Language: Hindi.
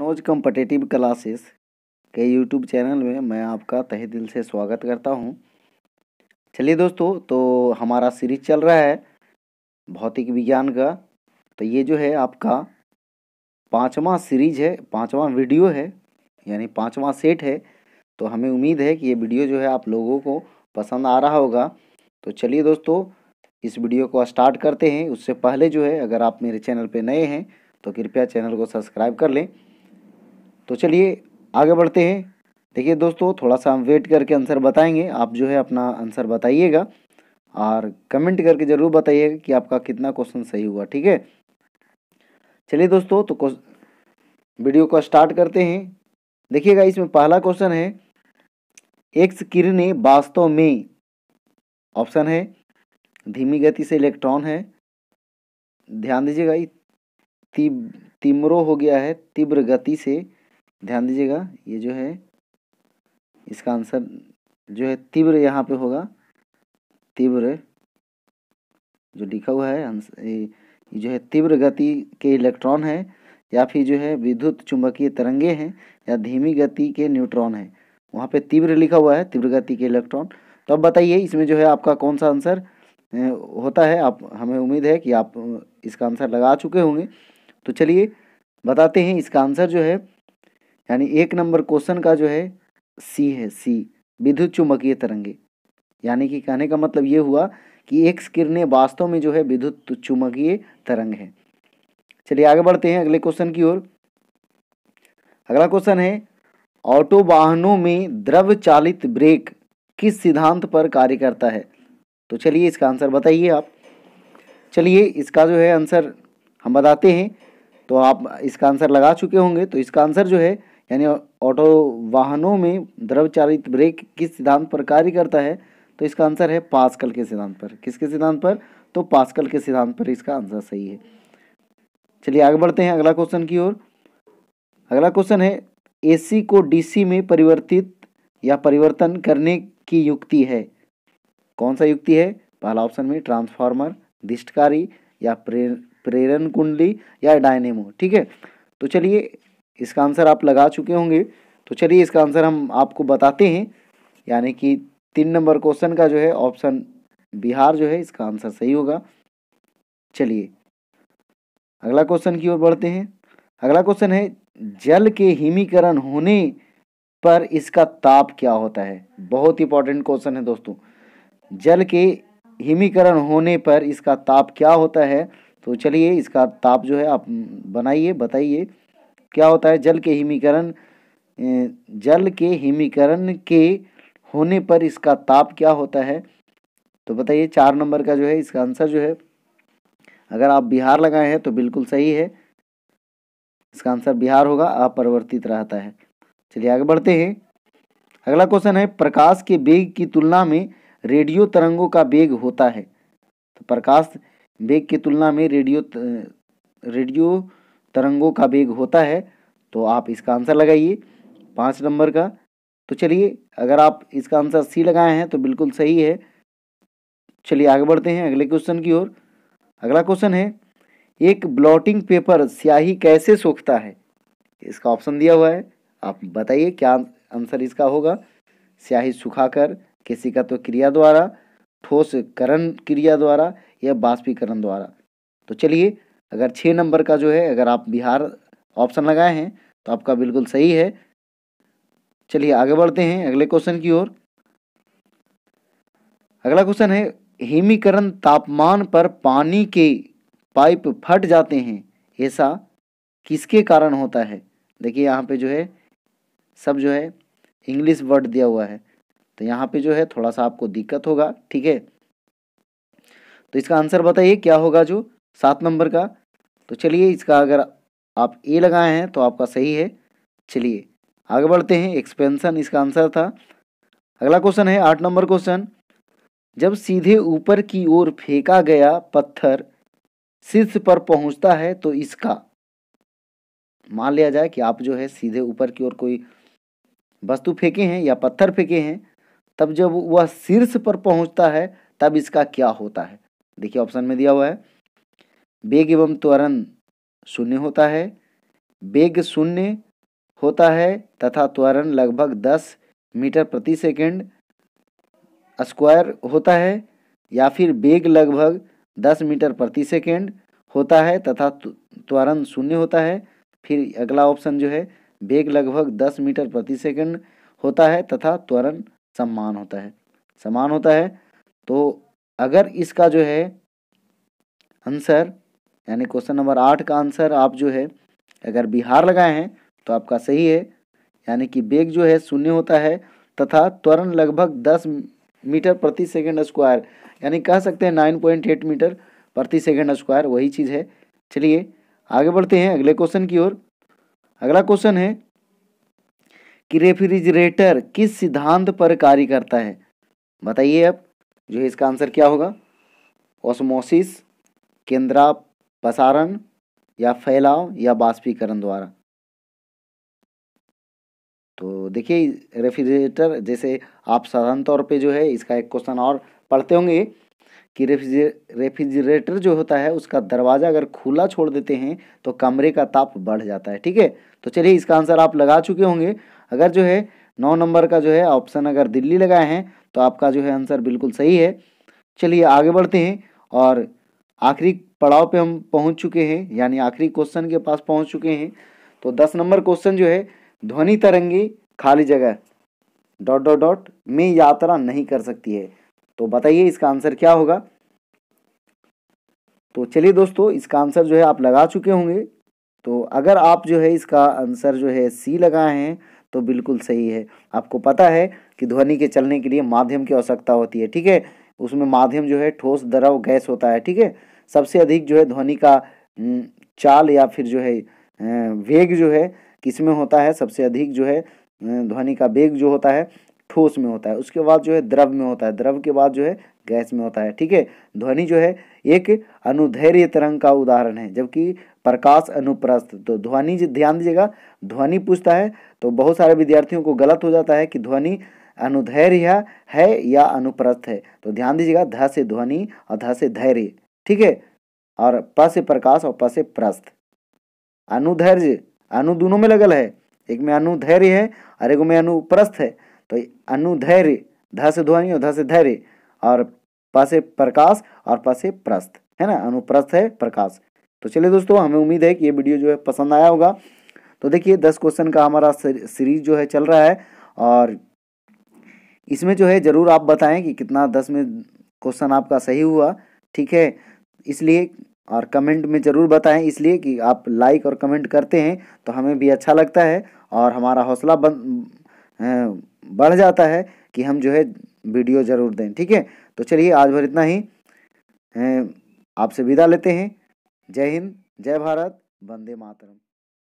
नोज कम्पटेटिव क्लासेस के यूट्यूब चैनल में मैं आपका तहे दिल से स्वागत करता हूं चलिए दोस्तों तो हमारा सीरीज चल रहा है भौतिक विज्ञान का तो ये जो है आपका पाँचवा सीरीज है पाँचवा वीडियो है यानी पाँचवा सेट है तो हमें उम्मीद है कि ये वीडियो जो है आप लोगों को पसंद आ रहा होगा तो चलिए दोस्तों इस वीडियो को स्टार्ट करते हैं उससे पहले जो है अगर आप मेरे चैनल पे नए हैं तो कृपया चैनल को सब्सक्राइब कर लें तो चलिए आगे बढ़ते हैं देखिए दोस्तों थोड़ा सा हम वेट करके आंसर बताएंगे आप जो है अपना आंसर बताइएगा और कमेंट करके ज़रूर बताइएगा कि आपका कितना क्वेश्चन सही हुआ ठीक है चलिए दोस्तों तो वीडियो को स्टार्ट करते हैं देखिएगा इसमें पहला क्वेश्चन है एक्स किरणें वास्तव में ऑप्शन है धीमी गति से इलेक्ट्रॉन है ध्यान दीजिएगा ती, तीमरो हो गया है तीव्र गति से ध्यान दीजिएगा ये जो है इसका आंसर जो है तीव्र यहाँ पे होगा तीव्र जो लिखा हुआ है आंसर जो है तीव्र गति के इलेक्ट्रॉन है या फिर जो है विद्युत चुंबकीय तरंगे हैं या धीमी गति के न्यूट्रॉन है वहाँ पे तीव्र लिखा हुआ है तीव्र गति के इलेक्ट्रॉन तो अब बताइए इसमें जो है आपका कौन सा आंसर होता है आप हमें उम्मीद है कि आप इसका आंसर लगा चुके होंगे तो चलिए बताते हैं इसका आंसर जो है यानी एक नंबर क्वेश्चन का जो है सी है सी विद्युत चुम्बकीय तरंगे यानी कि कहने का मतलब ये हुआ कि एक्स किरणें वास्तव में जो है विद्युत चुम्बकीय तरंग है चलिए आगे बढ़ते हैं अगले क्वेश्चन की ओर अगला क्वेश्चन है ऑटो वाहनों में द्रव चालित ब्रेक किस सिद्धांत पर कार्य करता है तो चलिए इसका आंसर बताइए आप चलिए इसका जो है आंसर हम बताते हैं तो आप इसका आंसर लगा चुके होंगे तो इसका आंसर जो है यानी ऑटो वाहनों में द्रवचालित ब्रेक किस सिद्धांत पर कार्य करता है तो इसका आंसर है पास्कल के सिद्धांत पर किसके सिद्धांत पर तो पास्कल के सिद्धांत पर इसका आंसर सही है चलिए आगे बढ़ते हैं अगला क्वेश्चन की ओर अगला क्वेश्चन है एसी को डीसी में परिवर्तित या परिवर्तन करने की युक्ति है कौन सा युक्ति है पहला ऑप्शन में ट्रांसफार्मर दिष्टकारी या प्रेरण कुंडली या डायनेमो ठीक है तो चलिए इसका आंसर आप लगा चुके होंगे तो चलिए इसका आंसर हम आपको बताते हैं यानी कि तीन नंबर क्वेश्चन का जो है ऑप्शन बिहार जो है इसका आंसर सही होगा चलिए अगला क्वेश्चन की ओर बढ़ते हैं अगला क्वेश्चन है जल के हिमीकरण होने पर इसका ताप क्या होता है बहुत इंपॉर्टेंट क्वेश्चन है दोस्तों जल के हिमीकरण होने पर इसका ताप क्या होता है तो चलिए इसका ताप जो है आप बनाइए बताइए क्या होता है जल के हिमीकरण जल के हिमीकरण के होने पर इसका ताप क्या होता है तो बताइए चार नंबर का जो है इसका आंसर जो है अगर आप बिहार लगाए हैं तो बिल्कुल सही है इसका आंसर बिहार होगा अपरिवर्तित रहता है चलिए आगे बढ़ते हैं अगला क्वेश्चन है प्रकाश के वेग की तुलना में रेडियो तरंगों का वेग होता है तो प्रकाश वेग की तुलना में रेडियो रेडियो तरंगों का वेग होता है तो आप इसका आंसर लगाइए पाँच नंबर का तो चलिए अगर आप इसका आंसर सी लगाए हैं तो बिल्कुल सही है चलिए आगे बढ़ते हैं अगले क्वेश्चन की ओर अगला क्वेश्चन है एक ब्लॉटिंग पेपर स्याही कैसे सोखता है इसका ऑप्शन दिया हुआ है आप बताइए क्या आंसर इसका होगा स्याही सुखाकर किसी का तो क्रिया द्वारा ठोस करण क्रिया द्वारा या बाष्पीकरण द्वारा तो चलिए अगर छः नंबर का जो है अगर आप बिहार ऑप्शन लगाए हैं तो आपका बिल्कुल सही है चलिए आगे बढ़ते हैं अगले क्वेश्चन की ओर अगला क्वेश्चन है हिमीकरण तापमान पर पानी के पाइप फट जाते हैं ऐसा किसके कारण होता है देखिए यहाँ पे जो है सब जो है इंग्लिश वर्ड दिया हुआ है तो यहाँ पे जो है थोड़ा सा आपको दिक्कत होगा ठीक है तो इसका आंसर बताइए क्या होगा जो सात नंबर का तो चलिए इसका अगर आप ए लगाए हैं तो आपका सही है चलिए आगे बढ़ते हैं एक्सपेंशन इसका आंसर था अगला क्वेश्चन है आठ नंबर क्वेश्चन जब सीधे ऊपर की ओर फेंका गया पत्थर शीर्ष पर पहुंचता है तो इसका मान लिया जाए कि आप जो है सीधे ऊपर की ओर कोई वस्तु फेंके हैं या पत्थर फेंके हैं तब जब वह शीर्ष पर पहुंचता है तब इसका क्या होता है देखिए ऑप्शन में दिया हुआ है वेग एवं त्वरण शून्य होता है वेग शून्य होता है तथा त्वरण लगभग दस मीटर प्रति सेकंड स्क्वायर होता है या फिर वेग लगभग दस मीटर प्रति सेकंड होता है तथा त्वरण शून्य होता है फिर अगला ऑप्शन जो है वेग लगभग दस मीटर प्रति सेकंड होता है तथा त्वरण समान होता है समान होता है तो अगर इसका जो है आंसर यानी क्वेश्चन नंबर आठ का आंसर आप जो है अगर बिहार लगाए हैं तो आपका सही है यानी कि बेग जो है शून्य होता है तथा त्वरण लगभग दस मीटर प्रति सेकेंड स्क्वायर यानी कह सकते हैं नाइन पॉइंट एट मीटर प्रति सेकेंड स्क्वायर वही चीज़ है चलिए आगे बढ़ते हैं अगले क्वेश्चन की ओर अगला क्वेश्चन है कि रेफ्रिजरेटर किस सिद्धांत पर कार्य करता है बताइए आप जो है इसका आंसर क्या होगा ऑस्मोसिस केंद्रा पसारण या फैलाव या बाष्पीकरण द्वारा तो देखिए रेफ्रिजरेटर जैसे आप साधारण तौर पे जो है इसका एक क्वेश्चन और पढ़ते होंगे कि रेफ्रिजरेटर जो होता है उसका दरवाज़ा अगर खुला छोड़ देते हैं तो कमरे का ताप बढ़ जाता है ठीक है तो चलिए इसका आंसर आप लगा चुके होंगे अगर जो है नौ नंबर का जो है ऑप्शन अगर दिल्ली लगाए हैं तो आपका जो है आंसर बिल्कुल सही है चलिए आगे बढ़ते हैं और आखिरी पड़ाव पे हम पहुंच चुके हैं यानी आखिरी क्वेश्चन के पास पहुंच चुके हैं तो दस नंबर क्वेश्चन जो है ध्वनि तरंगे खाली जगह डॉट डॉट डॉट में यात्रा नहीं कर सकती है तो बताइए इसका आंसर क्या होगा तो चलिए दोस्तों इसका आंसर जो है आप लगा चुके होंगे तो अगर आप जो है इसका आंसर जो है सी लगाए हैं तो बिल्कुल सही है आपको पता है कि ध्वनि के चलने के लिए माध्यम की आवश्यकता होती है ठीक है उसमें माध्यम जो है ठोस द्रव गैस होता है ठीक है सबसे अधिक जो है ध्वनि का चाल या फिर जो है वेग जो है किस में होता है सबसे अधिक जो है ध्वनि का वेग जो होता है ठोस में होता है उसके बाद जो है द्रव में होता है द्रव के बाद जो है गैस में होता है ठीक है ध्वनि जो है एक अनुधैर्य तरंग का उदाहरण है जबकि प्रकाश अनुप्रस्थ तो ध्वनि ध्यान दीजिएगा ध्वनि पूछता है तो बहुत सारे विद्यार्थियों को गलत हो जाता है कि ध्वनि अनुधैर्य है या अनुप्रस्थ है तो ध्यान दीजिएगा ध से ध्वनि और ध से धैर्य ठीक है और प से प्रकाश और प से प्रस्थ अनुधैर्य अनु दोनों में लगल है एक में अनुधैर्य है और एक में अनुप्रस्थ है तो अनुधैर्य ध से ध्वनि और ध से धैर्य और प से प्रकाश और प से प्रस्थ है ना अनुप्रस्थ है प्रकाश तो चलिए दोस्तों हमें उम्मीद है कि ये वीडियो जो है पसंद आया होगा तो देखिए दस क्वेश्चन का हमारा सीरीज जो है चल रहा है और इसमें जो है ज़रूर आप बताएं कि कितना दस में क्वेश्चन आपका सही हुआ ठीक है इसलिए और कमेंट में ज़रूर बताएं इसलिए कि आप लाइक और कमेंट करते हैं तो हमें भी अच्छा लगता है और हमारा हौसला बन बढ़ जाता है कि हम जो है वीडियो ज़रूर दें ठीक है तो चलिए आज भर इतना ही आपसे विदा लेते हैं जय हिंद जय भारत वंदे मातरम